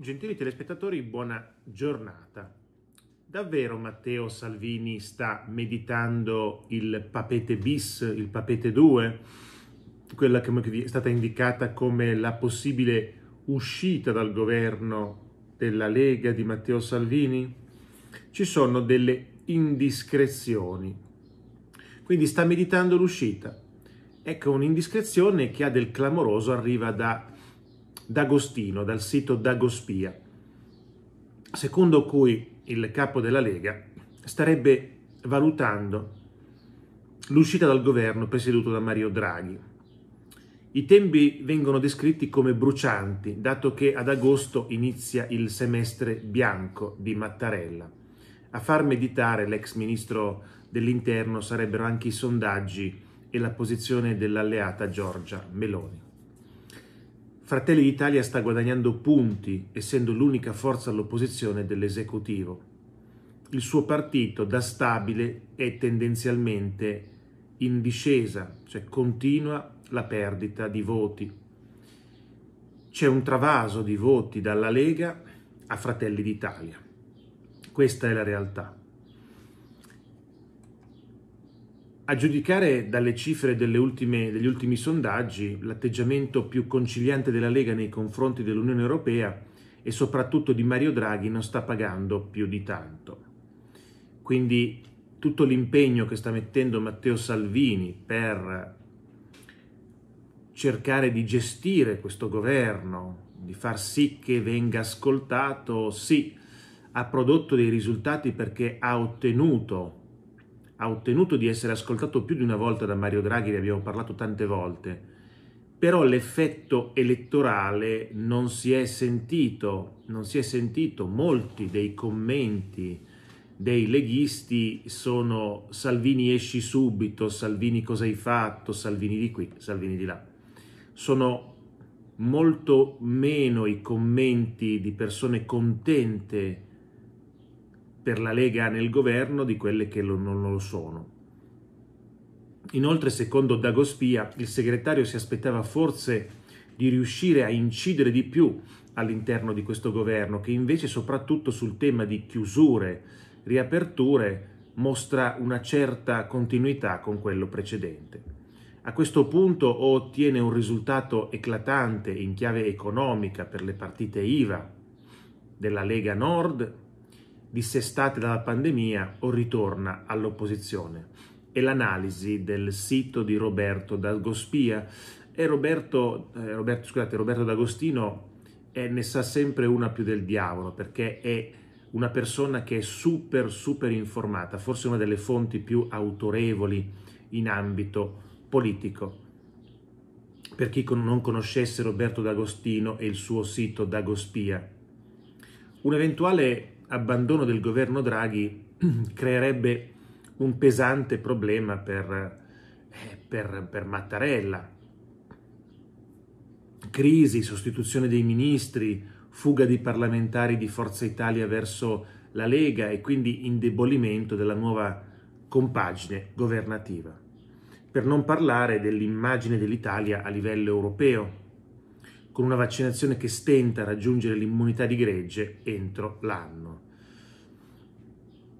Gentili telespettatori, buona giornata. Davvero Matteo Salvini sta meditando il papete bis, il papete 2, quella che è stata indicata come la possibile uscita dal governo della Lega di Matteo Salvini? Ci sono delle indiscrezioni. Quindi sta meditando l'uscita. Ecco un'indiscrezione che ha del clamoroso, arriva da D'Agostino, dal sito Dagospia, secondo cui il capo della Lega starebbe valutando l'uscita dal governo presieduto da Mario Draghi. I tempi vengono descritti come brucianti, dato che ad agosto inizia il semestre bianco di Mattarella. A far meditare l'ex ministro dell'interno sarebbero anche i sondaggi e la posizione dell'alleata Giorgia Meloni. Fratelli d'Italia sta guadagnando punti, essendo l'unica forza all'opposizione dell'esecutivo. Il suo partito da stabile è tendenzialmente in discesa, cioè continua la perdita di voti. C'è un travaso di voti dalla Lega a Fratelli d'Italia. Questa è la realtà. A giudicare dalle cifre ultime, degli ultimi sondaggi, l'atteggiamento più conciliante della Lega nei confronti dell'Unione Europea e soprattutto di Mario Draghi non sta pagando più di tanto. Quindi tutto l'impegno che sta mettendo Matteo Salvini per cercare di gestire questo governo, di far sì che venga ascoltato, sì, ha prodotto dei risultati perché ha ottenuto ha ottenuto di essere ascoltato più di una volta da Mario Draghi, ne abbiamo parlato tante volte, però l'effetto elettorale non si è sentito, non si è sentito, molti dei commenti dei leghisti sono Salvini esci subito, Salvini cosa hai fatto, Salvini di qui, Salvini di là. Sono molto meno i commenti di persone contente per la Lega nel governo di quelle che lo, non lo sono. Inoltre, secondo Dagospia, il segretario si aspettava forse di riuscire a incidere di più all'interno di questo governo, che invece soprattutto sul tema di chiusure, riaperture, mostra una certa continuità con quello precedente. A questo punto o ottiene un risultato eclatante in chiave economica per le partite IVA della Lega Nord dissestate dalla pandemia o ritorna all'opposizione. È l'analisi del sito di Roberto D'Agospia. E Roberto, eh, Roberto, scusate, Roberto D'Agostino eh, ne sa sempre una più del diavolo perché è una persona che è super super informata, forse una delle fonti più autorevoli in ambito politico. Per chi non conoscesse Roberto D'Agostino e il suo sito D'Agospia. Un eventuale abbandono del governo Draghi creerebbe un pesante problema per, eh, per, per Mattarella. Crisi, sostituzione dei ministri, fuga di parlamentari di Forza Italia verso la Lega e quindi indebolimento della nuova compagine governativa. Per non parlare dell'immagine dell'Italia a livello europeo, con una vaccinazione che stenta a raggiungere l'immunità di gregge entro l'anno.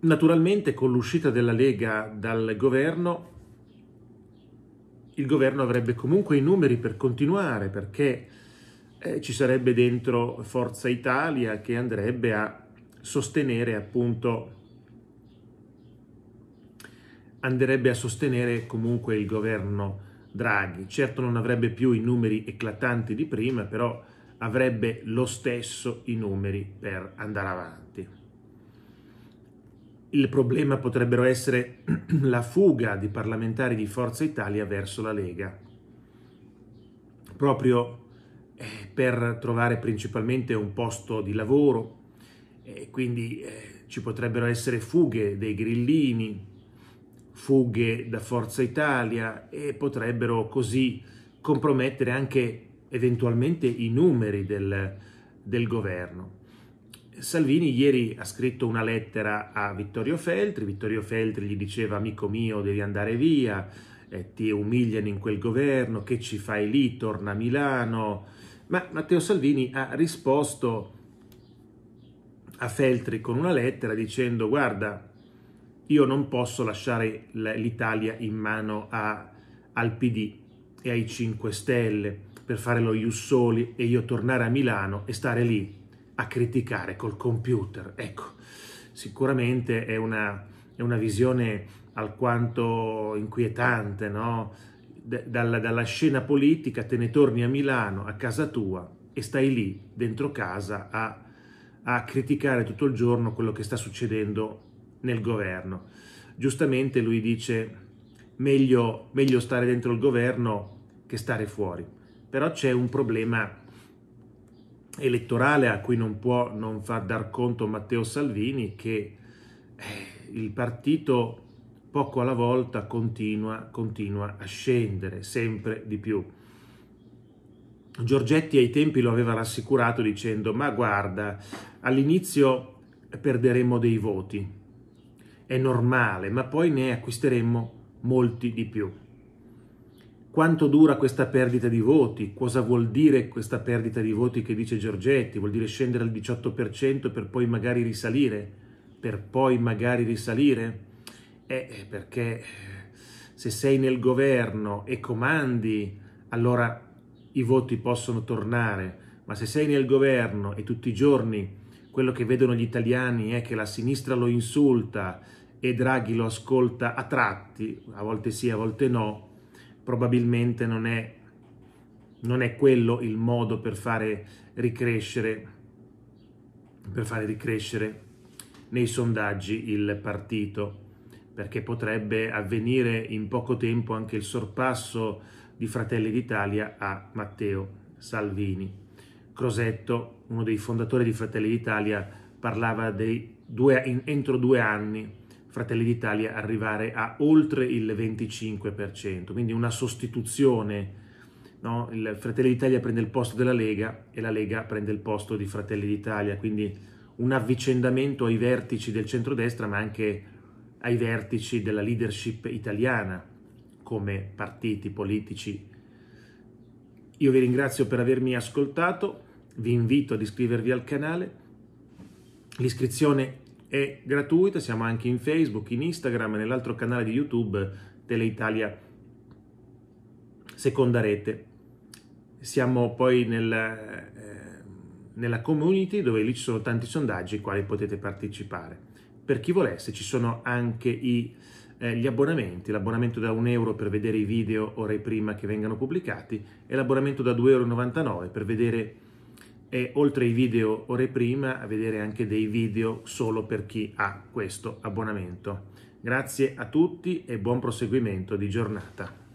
Naturalmente con l'uscita della Lega dal governo, il governo avrebbe comunque i numeri per continuare perché eh, ci sarebbe dentro Forza Italia che andrebbe a sostenere appunto andrebbe a sostenere comunque il governo Draghi. Certo non avrebbe più i numeri eclatanti di prima, però avrebbe lo stesso i numeri per andare avanti. Il problema potrebbero essere la fuga di parlamentari di Forza Italia verso la Lega, proprio eh, per trovare principalmente un posto di lavoro, quindi eh, ci potrebbero essere fughe dei grillini, fughe da Forza Italia e potrebbero così compromettere anche eventualmente i numeri del, del governo. Salvini ieri ha scritto una lettera a Vittorio Feltri, Vittorio Feltri gli diceva amico mio devi andare via, eh, ti umiliano in quel governo, che ci fai lì, torna a Milano, ma Matteo Salvini ha risposto a Feltri con una lettera dicendo guarda io non posso lasciare l'Italia in mano a, al PD e ai 5 Stelle per fare lo Jussoli e io tornare a Milano e stare lì a criticare col computer. Ecco, sicuramente è una, è una visione alquanto inquietante, no? dalla, dalla scena politica te ne torni a Milano, a casa tua, e stai lì, dentro casa, a, a criticare tutto il giorno quello che sta succedendo nel governo. Giustamente lui dice meglio, meglio stare dentro il governo che stare fuori, però c'è un problema elettorale a cui non può non far dar conto Matteo Salvini che eh, il partito poco alla volta continua, continua a scendere sempre di più. Giorgetti ai tempi lo aveva rassicurato dicendo ma guarda all'inizio perderemo dei voti è normale, ma poi ne acquisteremmo molti di più. Quanto dura questa perdita di voti? Cosa vuol dire questa perdita di voti che dice Giorgetti? Vuol dire scendere al 18% per poi magari risalire? Per poi magari risalire? Eh, eh perché eh, se sei nel governo e comandi, allora i voti possono tornare, ma se sei nel governo e tutti i giorni quello che vedono gli italiani è che la sinistra lo insulta, e Draghi lo ascolta a tratti, a volte sì, a volte no, probabilmente non è, non è quello il modo per fare ricrescere, per fare ricrescere nei sondaggi il partito, perché potrebbe avvenire in poco tempo anche il sorpasso di Fratelli d'Italia a Matteo Salvini. Crosetto, uno dei fondatori di Fratelli d'Italia, parlava dei due, in, entro due anni Fratelli d'Italia arrivare a oltre il 25%, quindi una sostituzione. No? Il Fratelli d'Italia prende il posto della Lega e la Lega prende il posto di Fratelli d'Italia, quindi un avvicendamento ai vertici del centrodestra ma anche ai vertici della leadership italiana come partiti politici. Io vi ringrazio per avermi ascoltato, vi invito ad iscrivervi al canale. L'iscrizione è gratuita, siamo anche in Facebook, in Instagram e nell'altro canale di YouTube Teleitalia Seconda Rete. Siamo poi nel, eh, nella community dove lì ci sono tanti sondaggi ai quali potete partecipare. Per chi volesse ci sono anche i, eh, gli abbonamenti, l'abbonamento da 1 euro per vedere i video ore prima che vengano pubblicati e l'abbonamento da 2,99 euro per vedere e oltre ai video ore prima a vedere anche dei video solo per chi ha questo abbonamento. Grazie a tutti e buon proseguimento di giornata.